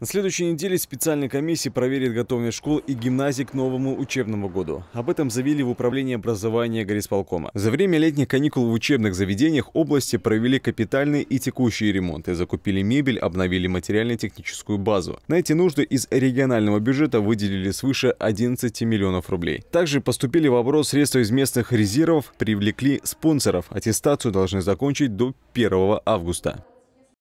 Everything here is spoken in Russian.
На следующей неделе специальная комиссия проверит готовность школ и гимназий к новому учебному году. Об этом заявили в Управлении образования Горисполкома. За время летних каникул в учебных заведениях области провели капитальные и текущие ремонты, закупили мебель, обновили материально-техническую базу. На эти нужды из регионального бюджета выделили свыше 11 миллионов рублей. Также поступили в оборот средства из местных резервов, привлекли спонсоров. Аттестацию должны закончить до 1 августа.